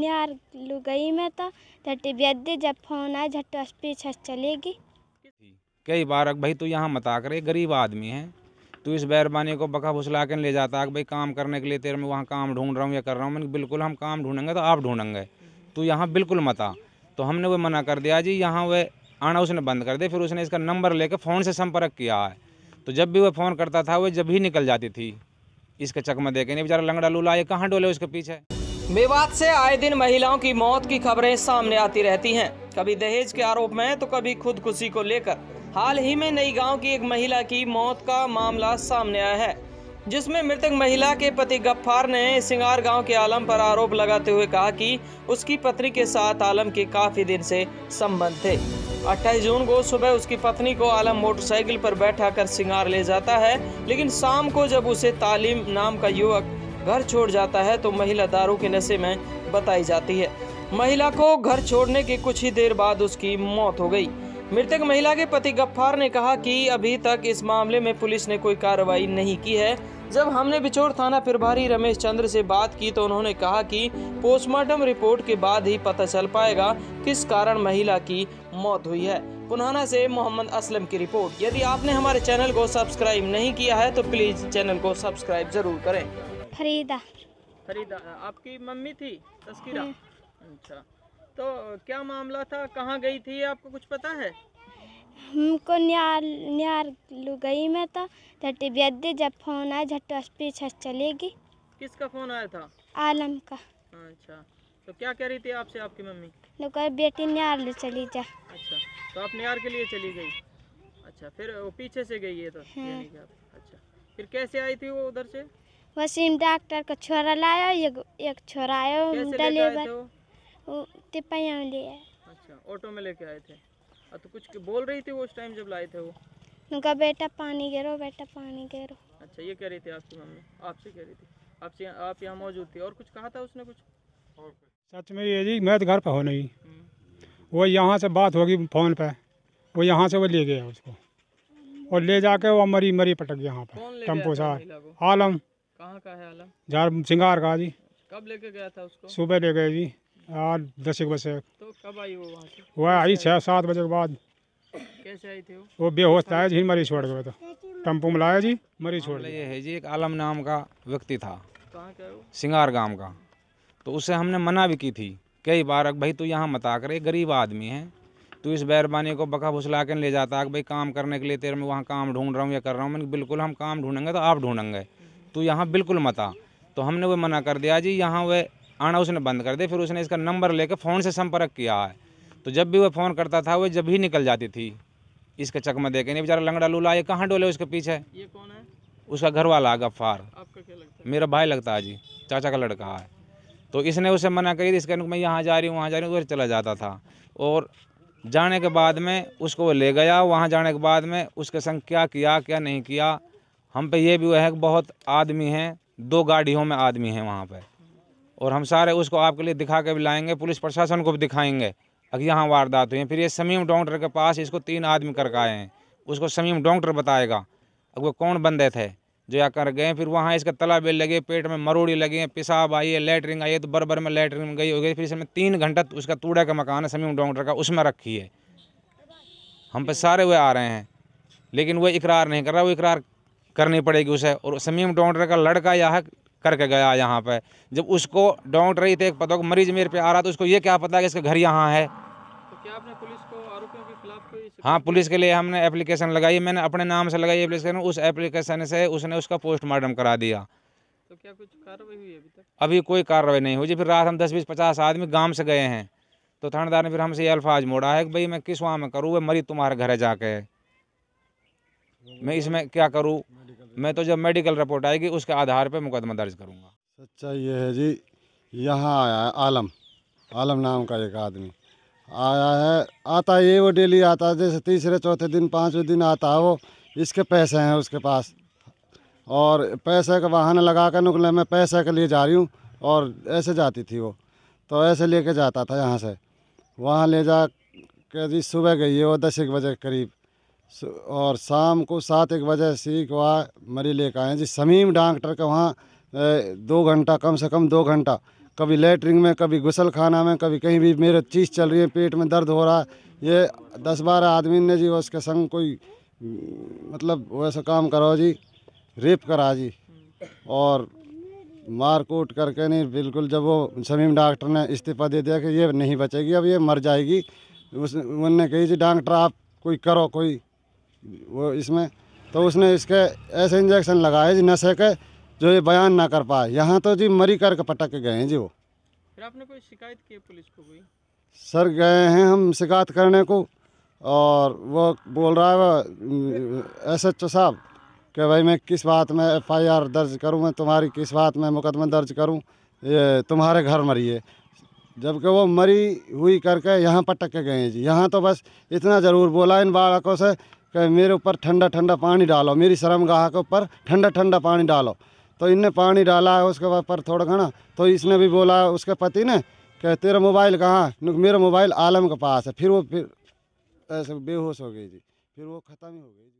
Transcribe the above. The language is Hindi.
कन्यार लुगई में तो झट्टी व्यदे जब फोन आए झट्टो अस्पीच चलेगी कई बार भाई तू यहाँ मत आकर गरीब आदमी है तू इस बैरबानी को बका भुसला के ले जाता है भाई काम करने के लिए तेरे में वहाँ काम ढूंढ रहा हूँ या कर रहा हूँ मैंने बिल्कुल हम काम ढूंढेंगे तो आप ढूंढेंगे तू यहाँ बिल्कुल मत आ तो हमने वो मना कर दिया जी यहाँ वह आना उसने बंद कर दिया फिर उसने इसका नंबर लेकर फ़ोन से संपर्क किया है तो जब भी वह फ़ोन करता था वह जब ही निकल जाती थी इसका चकमा देखे नहीं बेचारा लंगड़ा लूला ये कहाँ डोले उसके पीछे मेवात से आए दिन महिलाओं की मौत की खबरें सामने आती रहती हैं कभी दहेज के आरोप में तो कभी खुदकुशी को लेकर हाल ही में नई गांव की एक महिला की मौत का मामला सामने आया है जिसमें मृतक महिला के पति गफ्फार ने सिंगार गांव के आलम पर आरोप लगाते हुए कहा कि उसकी पत्नी के साथ आलम के काफी दिन से संबंध थे 28 जून को सुबह उसकी पत्नी को आलम मोटरसाइकिल पर बैठा कर सिंगार ले जाता है लेकिन शाम को जब उसे तालीम नाम का युवक घर छोड़ जाता है तो महिला दारू के नशे में बताई जाती है महिला को घर छोड़ने के कुछ ही देर बाद उसकी मौत हो गई मृतक महिला के पति गफ्फार ने कहा कि अभी तक इस मामले में पुलिस ने कोई कार्रवाई नहीं की है जब हमने बिचौर थाना प्रभारी रमेश चंद्र से बात की तो उन्होंने कहा कि पोस्टमार्टम रिपोर्ट के बाद ही पता चल पाएगा किस कारण महिला की मौत हुई है पुनाना से मोहम्मद असलम की रिपोर्ट यदि आपने हमारे चैनल को सब्सक्राइब नहीं किया है तो प्लीज़ चैनल को सब्सक्राइब जरूर करें फरीदा फरीदा आपकी मम्मी थी तस्करा हाँ। अच्छा तो क्या मामला था कहाँ गई थी आपको कुछ पता है हमको न्यार न्यार लू गई मैं तो झट्टी तो बेदे जब फोन आया झट्टी हॉस्पिटल चलेगी किसका फोन आया था आलम का अच्छा तो क्या कह रही थी आपसे आपकी मम्मी तो बेटी न्यार ले चली जा अच्छा तो आप न्यार के लिए चली गई अच्छा फिर वो पीछे से गई है तो हाँ। अच्छा फिर कैसे आई थी वो उधर से वसीम डॉक्टर का छोरा लायो एक एक छोरा आयो डिलीवर तिपैया में ले अच्छा ऑटो में लेके आए थे और तो कुछ बोल रही थी वो उस टाइम जब लाए थे वो उनका बेटा पानी गिरो बेटा पानी गिरो अच्छा ये कह रही थी आपकी मम्मी आपसे कह रही थी आपसे आप यहाँ मौजूद थी और कुछ कहा था उसने कुछ सच में ये जी मैं तो घर पर हो नहीं हम्म। वो यहाँ से बात होगी फ़ोन पे वो यहाँ से वो ले गया उसको और ले जाके वो मरी मरी पटक गया यहाँ पर टेम्पो सार आलम कहाँ का है आलम जार सिंगार का जी कब लेके गया था उसको सुबह ले गए जी आठ दस एक बजे तो कब आई वो वहाँ वह आई छः सात बजे के बाद कैसे आई थी वो बेहोश था जी मरीज छोड़ गए तो टम्पो में लाया जी मरीज छोड़ ये है जी एक आलम नाम का व्यक्ति था कहाँ का वो सिंगार गांव का तो उसे हमने मना भी की थी कई बार भाई तू यहाँ मत आकर एक गरीब आदमी है तू इस बैरबानी को बका भुसला के ले जाता है भाई काम करने के लिए तेरे में वहाँ काम ढूंढ रहा हूँ या कर रहा हूँ मैंने बिल्कुल हम काम ढूंढेंगे तो आप ढूंढेंगे तू यहाँ बिल्कुल मत आ तो हमने वो मना कर दिया जी यहाँ वह आना उसने बंद कर दिया फिर उसने इसका नंबर लेकर फ़ोन से संपर्क किया है तो जब भी वह फ़ोन करता था वह जब ही निकल जाती थी इसके चक में देखे नहीं बेचारा लंगड़ा लूला ये कहाँ डोले उसके पीछे ये कौन है उसका घर वाला गफ्फार मेरा भाई लगता है जी चाचा का लड़का है तो इसने उसे मना करी इसके मैं यहाँ जा रही हूँ वहाँ जा रही हूँ उधर चला जाता था और जाने के बाद में उसको वो ले गया वहाँ जाने के बाद में उसके संग क्या किया क्या नहीं किया हम पे ये भी वह है कि बहुत आदमी हैं दो गाड़ियों में आदमी हैं वहाँ पर और हम सारे उसको आपके लिए दिखा के भी लाएंगे पुलिस प्रशासन को भी दिखाएंगे अगर यहाँ वारदात हुई फिर ये समीम डॉक्टर के पास इसको तीन आदमी करके आए हैं उसको समीम डॉक्टर बताएगा अब वो कौन बंदे थे जो या कर गए फिर वहाँ इसका तला बेल लगे पेट में मरोड़ी लगे पेशाब आई है लेटरिन आई है तो बरबर में लेटरिन में गई हो गई फिर इसमें तीन घंटा उसका तूड़े का मकान है समीम डॉक्टर का उसमें रखी है हम पे सारे वे आ रहे हैं लेकिन वो इकरार नहीं कर रहा वो इकरार करनी पड़ेगी उसे और समीम डॉक्टर का लड़का यह करके गया यहाँ पर जब उसको डोंट रही थे पता मरीज मेरे पे आ रहा था उसको ये क्या पता कि इसका घर यहाँ है तो हाँ पुलिस के लिए हमने एप्लीकेशन लगाई मैंने अपने नाम से लगाई एप्लीकेशन उस एप्लीकेशन से उसने उसका पोस्टमार्टम करा दिया तो क्या कुछ कार्रवाई हुई अभी तक अभी कोई कार्रवाई नहीं हुई फिर रात हम दस बीस पचास आदमी गाँव से गए हैं तो थानेदार ने फिर हमसे ये अल्फाज मोड़ा है कि भाई मैं किस वहाँ में करूँ वह मरीज तुम्हारे घर जाके है मैं इसमें क्या करूँ मैं तो जब मेडिकल रिपोर्ट आएगी उसके आधार पर मुकदमा दर्ज करूँगा सच्चा ये है जी यहाँ आया है आलम आलम नाम का एक आदमी आया है आता ये वो डेली आता है जैसे तीसरे चौथे दिन पाँचवें दिन आता है वो इसके पैसे हैं उसके पास और पैसे का बहाना लगा कर निकले मैं पैसे के लिए जा रही हूँ और ऐसे जाती थी वो तो ऐसे लेके जाता था यहाँ से वहाँ ले जा के जी सुबह गई है वो दस एक बजे के करीब और शाम को सात एक बजे सीख वहाँ मरी ले आए जी समीम डॉक्टर का वहाँ दो घंटा कम से कम दो घंटा कभी लेटरिन में कभी गुसल खाना में कभी कहीं भी मेरे चीज़ चल रही है पेट में दर्द हो रहा है ये दस बारह आदमी ने जी उसके संग कोई मतलब वैसा काम कराओ जी रेप करा जी और मार कूट करके नहीं बिल्कुल जब वो समीम डॉक्टर ने इस्तीफा दे दिया कि ये नहीं बचेगी अब ये मर जाएगी उस उनने कही जी डॉक्टर आप कोई करो कोई वो इसमें तो उसने इसके ऐसे इंजेक्शन लगाए जी नशे के जो ये बयान ना कर पाए यहाँ तो जी मरी करके पटक के गए हैं जी वो फिर आपने कोई शिकायत की पुलिस को कोई सर गए हैं हम शिकायत करने को और वो बोल रहा है एस एच ओ साहब कि भाई मैं किस बात में एफ आई आर दर्ज करूँ मैं तुम्हारी किस बात में मुकदमा दर्ज करूँ ये तुम्हारे घर मरी है जबकि वो मरी हुई करके यहाँ पटक के गए हैं जी यहाँ तो बस इतना ज़रूर बोला इन बालकों से कि मेरे ऊपर ठंडा ठंडा पानी डालो मेरी शर्म गाह के ऊपर ठंडा ठंडा पानी डालो तो इनने पानी डाला है उसके बाद पर थोड़ा घना तो इसने भी बोला उसके पति ने कि तेरा मोबाइल कहाँ मेरा मोबाइल आलम के पास है फिर वो फिर ऐसे बेहोश हो गई जी फिर वो ख़त्म ही हो गई जी